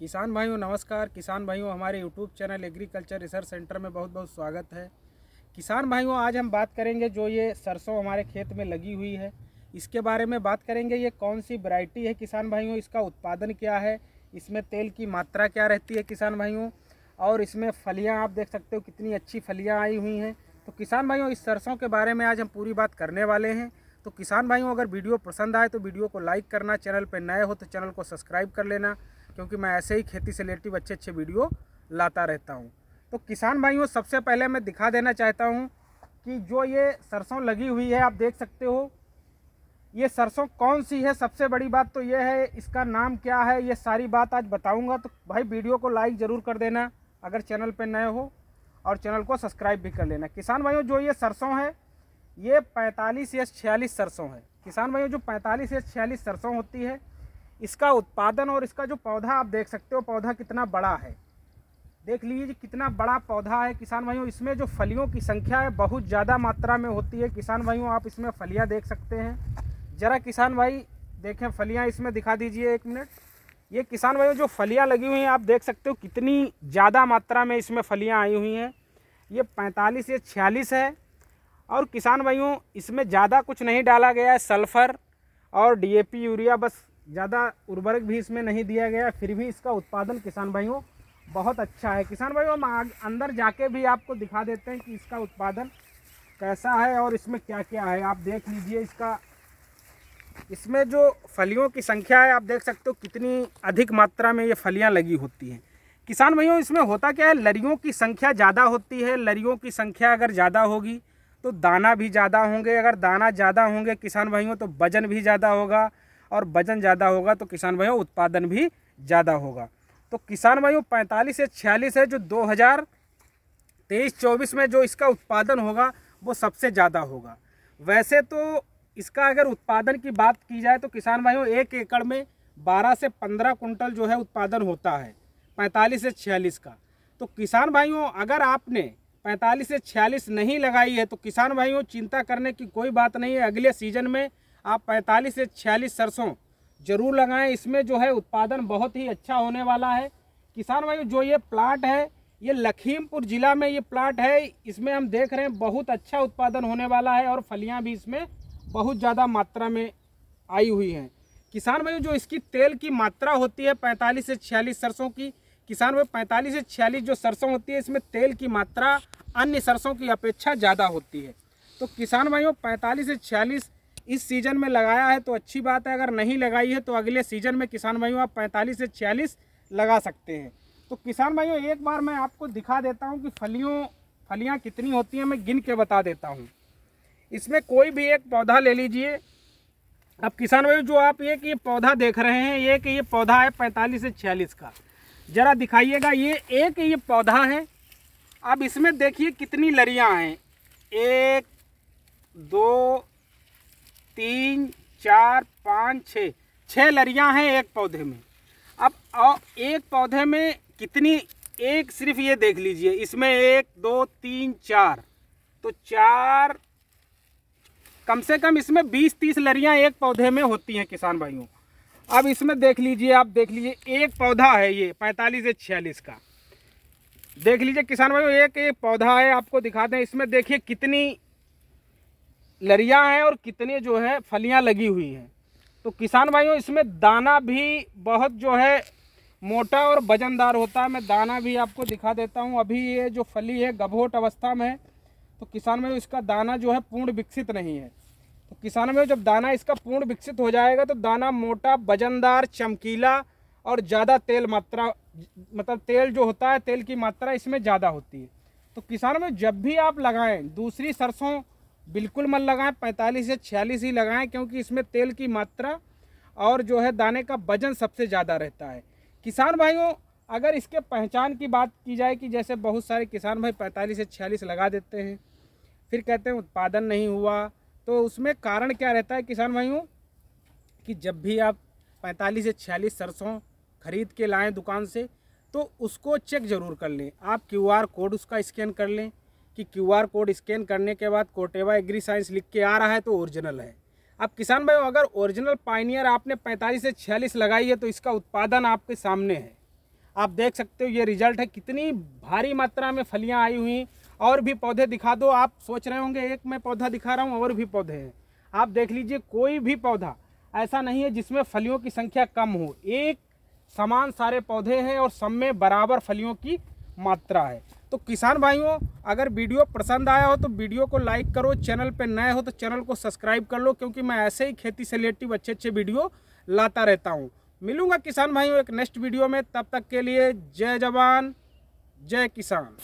किसान भाइयों नमस्कार किसान भाइयों हमारे YouTube channel agriculture research centre में बहुत बहुत स्वागत है किसान भाइयों आज हम बात करेंगे जो ये सरसों हमारे खेत में लगी हुई है इसके बारे में बात करेंगे ये कौन सी वैरायटी है किसान भाइयों इसका उत्पादन क्या है इसमें तेल की मात्रा क्या रहती है किसान भाइयों और इसमें फलियाँ आप देख सकते हो कितनी अच्छी फलियाँ आई हुई हैं तो किसान भाइयों इस सरसों के बारे में आज हम पूरी बात करने वाले हैं तो किसान भाइयों अगर वीडियो पसंद आए तो वीडियो को लाइक करना चैनल पर नए हो तो चैनल को सब्सक्राइब कर लेना क्योंकि मैं ऐसे ही खेती से रिलेटिव अच्छे अच्छे वीडियो लाता रहता हूँ तो किसान भाइयों सबसे पहले मैं दिखा देना चाहता हूँ कि जो ये सरसों लगी हुई है आप देख सकते हो ये सरसों कौन सी है सबसे बड़ी बात तो ये है इसका नाम क्या है ये सारी बात आज बताऊंगा तो भाई वीडियो को लाइक ज़रूर कर देना अगर चैनल पर नए हो और चैनल को सब्सक्राइब भी कर लेना किसान भाइयों जो ये सरसों है ये पैंतालीस या छियालीस सरसों है किसान भाइयों जो पैंतालीस या छियालीस सरसों होती है इसका उत्पादन और इसका जो पौधा आप देख सकते हो पौधा कितना बड़ा है देख लीजिए कितना बड़ा पौधा है किसान भाइयों इसमें जो फलियों की संख्या है बहुत ज़्यादा मात्रा में होती है किसान भाइयों आप इसमें फलियाँ देख सकते हैं ज़रा किसान भाई देखें फलियाँ इसमें दिखा दीजिए एक मिनट ये किसान भाइयों जो फलियाँ लगी हुई हैं आप देख सकते हो कितनी ज़्यादा मात्रा में इसमें फलियाँ आई हुई हैं ये पैंतालीस या छियालीस है और किसान भाइयों इसमें ज़्यादा कुछ नहीं डाला गया है सल्फ़र और डी यूरिया बस ज़्यादा उर्वरक भी इसमें नहीं दिया गया फिर भी इसका उत्पादन किसान भाइयों बहुत अच्छा है किसान भाइयों हम अंदर जाके भी आपको दिखा देते हैं कि इसका उत्पादन कैसा है और इसमें क्या क्या है आप देख लीजिए इसका इसमें जो फलियों की संख्या है आप देख सकते हो कितनी अधिक मात्रा में ये फलियाँ लगी होती हैं किसान भाइयों इसमें होता क्या है लरियों की संख्या ज़्यादा होती है लरियों की संख्या अगर ज़्यादा होगी तो दाना भी ज़्यादा होंगे अगर दाना ज़्यादा होंगे किसान भाइयों तो वजन भी ज़्यादा होगा और वजन ज़्यादा होगा तो किसान भाइयों उत्पादन भी ज़्यादा होगा तो किसान भाइयों पैंतालीस या छियालीस है जो दो हज़ार तेईस चौबीस में जो इसका उत्पादन होगा वो सबसे ज़्यादा होगा वैसे तो इसका अगर उत्पादन की बात की जाए तो किसान भाइयों एक एकड़ में बारह से पंद्रह कुंटल जो है उत्पादन होता है पैंतालीस से छियालीस का तो किसान भाइयों अगर आपने पैंतालीस से छियालीस नहीं लगाई है तो किसान भाइयों चिंता करने की कोई बात नहीं है अगले सीजन में आप 45 से 46 सरसों जरूर लगाएं इसमें जो है उत्पादन बहुत ही अच्छा होने वाला है किसान भाई जो ये प्लाट है ये लखीमपुर ज़िला में ये प्लाट है इसमें हम देख रहे हैं बहुत अच्छा उत्पादन होने वाला है और फलियाँ भी इसमें बहुत ज़्यादा मात्रा में आई हुई हैं किसान भाई जो इसकी तेल की मात्रा होती है पैंतालीस से छियालीस सरसों की किसान भाई पैंतालीस से छियालीस जो सरसों होती है इसमें तेल की मात्रा अन्य सरसों की अपेक्षा ज़्यादा होती है तो किसान भाइयों पैंतालीस से छियालीस इस सीज़न में लगाया है तो अच्छी बात है अगर नहीं लगाई है तो अगले सीज़न में किसान भाइयों आप पैंतालीस से छियालीस लगा सकते हैं तो किसान भाइयों एक बार मैं आपको दिखा देता हूँ कि फलियों फलियाँ कितनी होती हैं मैं गिन के बता देता हूँ इसमें कोई भी एक पौधा ले लीजिए अब किसान भाई जो आप एक ये पौधा देख रहे हैं एक ये पौधा है पैंतालीस से छियालीस का ज़रा दिखाइएगा ये एक ये पौधा है अब इसमें देखिए कितनी लरियाँ हैं एक दो तीन चार पाँच छः छः लरियाँ हैं एक पौधे में अब एक पौधे में कितनी एक सिर्फ ये देख लीजिए इसमें एक दो तीन चार तो चार कम से कम इसमें बीस तीस लरियाँ एक पौधे में होती हैं किसान भाइयों अब इसमें देख लीजिए आप देख लीजिए एक पौधा है ये पैंतालीस से छियालीस का देख लीजिए किसान भाइयों एक एक पौधा है आपको दिखा दें इसमें देखिए कितनी लरिया हैं और कितने जो है फलियां लगी हुई हैं तो किसान भाइयों इसमें दाना भी बहुत जो है मोटा और वजनदार होता है मैं दाना भी आपको दिखा देता हूँ अभी ये जो फली है गभोट अवस्था में है तो किसान भाइयों इसका दाना जो है पूर्ण विकसित नहीं है तो किसान भाइयों जब दाना इसका पूर्ण विकसित हो जाएगा तो दाना मोटा वजनदार चमकीला और ज़्यादा तेल मात्रा मतलब तेल जो होता है तेल की मात्रा इसमें ज़्यादा होती है तो किसान में जब भी आप लगाएं दूसरी सरसों बिल्कुल मत लगाएं पैंतालीस से छियालीस ही लगाएं क्योंकि इसमें तेल की मात्रा और जो है दाने का वजन सबसे ज़्यादा रहता है किसान भाइयों अगर इसके पहचान की बात की जाए कि जैसे बहुत सारे किसान भाई पैंतालीस से छियालीस लगा देते हैं फिर कहते हैं उत्पादन नहीं हुआ तो उसमें कारण क्या रहता है किसान भाइयों कि जब भी आप पैंतालीस से छियालीस सरसों ख़रीद के लाएँ दुकान से तो उसको चेक ज़रूर कर लें आप क्यूआर कोड उसका स्कैन कर लें कि क्यूआर कोड स्कैन करने के बाद कोटेवा एग्री साइंस लिख के आ रहा है तो ओरिजिनल है अब किसान भाई अगर ओरिजिनल पाइनियर आपने 45 से 46 लगाई है तो इसका उत्पादन आपके सामने है आप देख सकते हो ये रिजल्ट है कितनी भारी मात्रा में फलियाँ आई हुई और भी पौधे दिखा दो आप सोच रहे होंगे एक मैं पौधा दिखा रहा हूँ और भी पौधे हैं आप देख लीजिए कोई भी पौधा ऐसा नहीं है जिसमें फलियों की संख्या कम हो एक समान सारे पौधे हैं और सब में बराबर फलियों की मात्रा है तो किसान भाइयों अगर वीडियो पसंद आया हो तो वीडियो को लाइक करो चैनल पर नए हो तो चैनल को सब्सक्राइब कर लो क्योंकि मैं ऐसे ही खेती से रिलेटिव अच्छे अच्छे वीडियो लाता रहता हूँ मिलूंगा किसान भाइयों एक नेक्स्ट वीडियो में तब तक के लिए जय जवान जय किसान